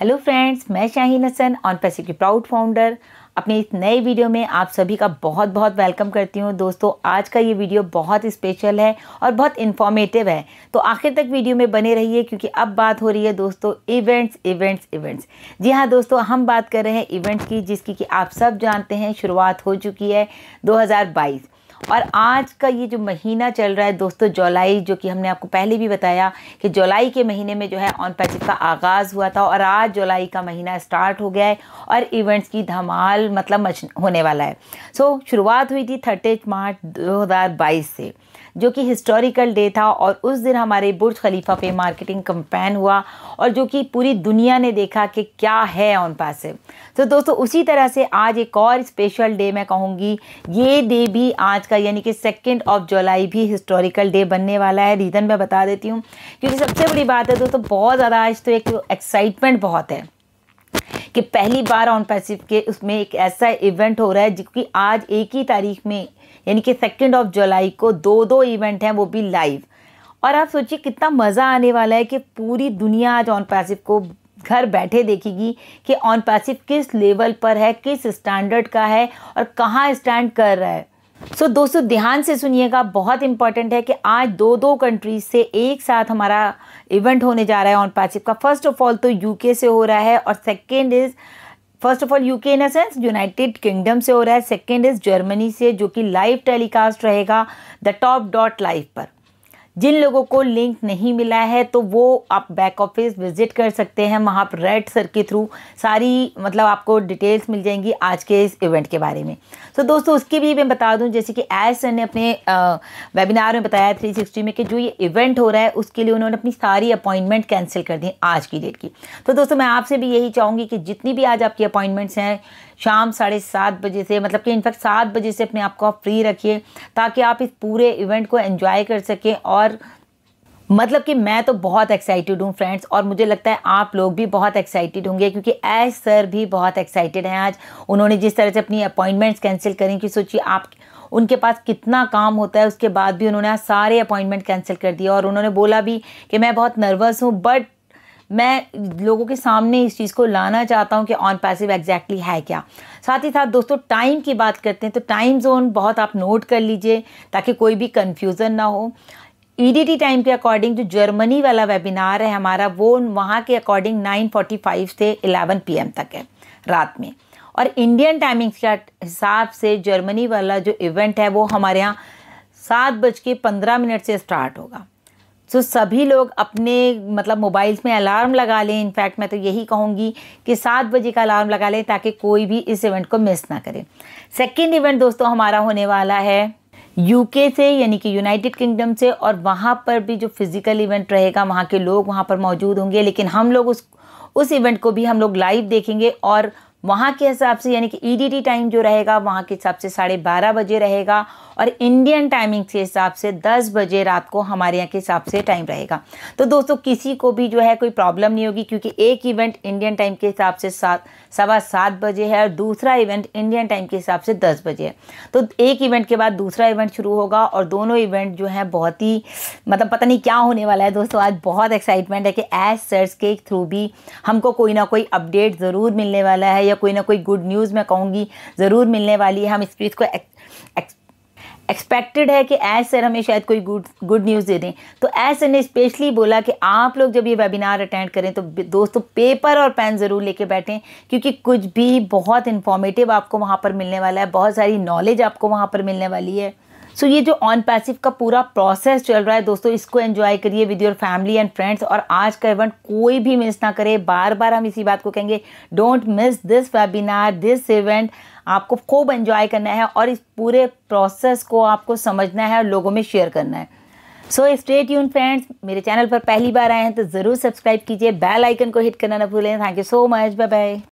hello friends मैं Shaheen Hasan on पैसे की प्राउड फाउंडर अपने इस नए वीडियो में आप सभी का बहुत बहुत वेलकम करती हूँ दोस्तों आज का ये वीडियो बहुत स्पेशल है और बहुत इन्फॉर्मेटिव है तो आखिर तक वीडियो में बने रहिए क्योंकि अब बात हो रही है दोस्तों इवेंट्स इवेंट्स इवेंट्स जी हाँ दोस्तों हम बात कर रहे हैं इवेंट्स की जिसकी कि आप सब जानते हैं शुरुआत हो चुकी है दो और आज का ये जो महीना चल रहा है दोस्तों जुलाई जो कि हमने आपको पहले भी बताया कि जुलाई के महीने में जो है ऑन पैचिक का आगाज़ हुआ था और आज जुलाई का महीना स्टार्ट हो गया है और इवेंट्स की धमाल मतलब मच होने वाला है सो so, शुरुआत हुई थी थर्टी मार्च 2022 से जो कि हिस्टोरिकल डे था और उस दिन हमारे बुर्ज खलीफा पे मार्केटिंग कंपेन हुआ और जो कि पूरी दुनिया ने देखा कि क्या है ऑन पैसिव तो दोस्तों उसी तरह से आज एक और स्पेशल डे मैं कहूँगी ये डे भी आज का यानी कि सेकेंड ऑफ जुलाई भी हिस्टोरिकल डे बनने वाला है रीज़न मैं बता देती हूँ क्योंकि सबसे बड़ी बात है दोस्तों तो बहुत ज़्यादा आज तो एक एक्साइटमेंट बहुत है कि पहली बार ऑन पैसिफ के उसमें एक ऐसा इवेंट हो रहा है जिसकी आज एक ही तारीख में यानी कि सेकेंड ऑफ जुलाई को दो दो इवेंट हैं वो भी लाइव और आप सोचिए कितना मज़ा आने वाला है कि पूरी दुनिया आज ऑन पैसिव को घर बैठे देखेगी कि ऑन पैसिव किस लेवल पर है किस स्टैंडर्ड का है और कहाँ स्टैंड कर रहा है सो so, दोस्तों ध्यान से सुनिएगा बहुत इंपॉर्टेंट है कि आज दो दो कंट्रीज से एक साथ हमारा इवेंट होने जा रहा है ऑन पैसिव का फर्स्ट ऑफ ऑल तो यूके से हो रहा है और second is first of all UK in a sense United Kingdom से हो रहा है सेकेंड इज जर्मनी से जो कि लाइव टेलीकास्ट रहेगा द टॉप डॉट लाइव पर जिन लोगों को लिंक नहीं मिला है तो वो आप बैक ऑफिस विजिट कर सकते हैं वहाँ पर रेड सर के थ्रू सारी मतलब आपको डिटेल्स मिल जाएंगी आज के इस इवेंट के बारे में तो so, दोस्तों उसकी भी मैं बता दूं जैसे कि एस सर ने अपने वेबिनार में बताया 360 में कि जो ये इवेंट हो रहा है उसके लिए उन्होंने अपनी सारी अपॉइंटमेंट कैंसिल कर दी आज की डेट की तो दोस्तों मैं आपसे भी यही चाहूँगी कि जितनी भी आज आपकी अपॉइंटमेंट्स हैं शाम साढ़े सात बजे से मतलब कि इनफैक्ट सात बजे से अपने आप को आप फ्री रखिए ताकि आप इस पूरे इवेंट को एंजॉय कर सकें और और मतलब कि मैं तो बहुत एक्साइटेड हूँ फ्रेंड्स और मुझे लगता है आप लोग भी बहुत एक्साइटेड होंगे क्योंकि एस सर भी बहुत एक्साइटेड हैं आज उन्होंने जिस तरह से अपनी अपॉइंटमेंट्स कैंसिल करें कि सोचिए आप उनके पास कितना काम होता है उसके बाद भी उन्होंने आज सारे अपॉइंटमेंट कैंसिल कर दिए और उन्होंने बोला भी कि मैं बहुत नर्वस हूँ बट मैं लोगों के सामने इस चीज़ को लाना चाहता हूँ कि ऑन पैसिव एग्जैक्टली है क्या साथ ही साथ दोस्तों टाइम की बात करते हैं तो टाइम जोन बहुत आप नोट कर लीजिए ताकि कोई भी कन्फ्यूज़न ना हो ईडीटी e टाइम के अकॉर्डिंग जो जर्मनी वाला वेबिनार है हमारा वो वहाँ के अकॉर्डिंग 9:45 से 11 पीएम तक है रात में और इंडियन टाइमिंग के हिसाब से जर्मनी वाला जो इवेंट है वो हमारे यहाँ सात बज के पंद्रह मिनट से स्टार्ट होगा सो so, सभी लोग अपने मतलब मोबाइल्स में अलार्म लगा लें इनफैक्ट मैं तो यही कहूँगी कि सात बजे का अलार्म लगा लें ताकि कोई भी इस इवेंट को मिस ना करें सेकेंड इवेंट दोस्तों हमारा होने वाला है यूके से यानी कि यूनाइटेड किंगडम से और वहाँ पर भी जो फिज़िकल इवेंट रहेगा वहाँ के लोग वहाँ पर मौजूद होंगे लेकिन हम लोग उस उस इवेंट को भी हम लोग लाइव देखेंगे और वहाँ के हिसाब से यानी कि ईडीटी e टाइम जो रहेगा वहाँ के हिसाब से साढ़े बारह बजे रहेगा और इंडियन टाइमिंग के हिसाब से दस बजे रात को हमारे यहाँ के हिसाब से टाइम रहेगा तो दोस्तों किसी को भी जो है कोई प्रॉब्लम नहीं होगी क्योंकि एक इवेंट इंडियन टाइम के हिसाब से सात सवा सात बजे है और दूसरा इवेंट इंडियन टाइम के हिसाब से दस बजे है तो एक इवेंट के बाद दूसरा इवेंट शुरू होगा और दोनों इवेंट जो है बहुत ही मतलब पता नहीं क्या होने वाला है दोस्तों आज बहुत एक्साइटमेंट है कि एज सर्च के थ्रू भी हमको कोई ना कोई अपडेट ज़रूर मिलने वाला है या कोई ना कोई गुड न्यूज़ मैं कहूँगी ज़रूर मिलने वाली है हम इस चीज़ को एक्सपेक्टेड है कि एज सर हमें शायद कोई गुड गुड न्यूज़ दे दें तो एज सर ने स्पेशली बोला कि आप लोग जब ये वेबिनार अटेंड करें तो दोस्तों पेपर और पेन ज़रूर लेके बैठें क्योंकि कुछ भी बहुत इन्फॉर्मेटिव आपको वहाँ पर मिलने वाला है बहुत सारी नॉलेज आपको वहाँ पर मिलने वाली है सो so, ये जो ऑन पैसिव का पूरा प्रोसेस चल रहा है दोस्तों इसको एंजॉय करिए with your family and friends और आज का इवेंट कोई भी मिस ना करे बार बार हम इसी बात को कहेंगे don't miss this webinar this event आपको खूब एंजॉय करना है और इस पूरे प्रोसेस को आपको समझना है और लोगों में शेयर करना है सो स्टेट यून फ्रेंड्स मेरे चैनल पर पहली बार आए हैं तो ज़रूर सब्सक्राइब कीजिए बेल आइकन को हिट करना ना भूलें thank you so much bye bye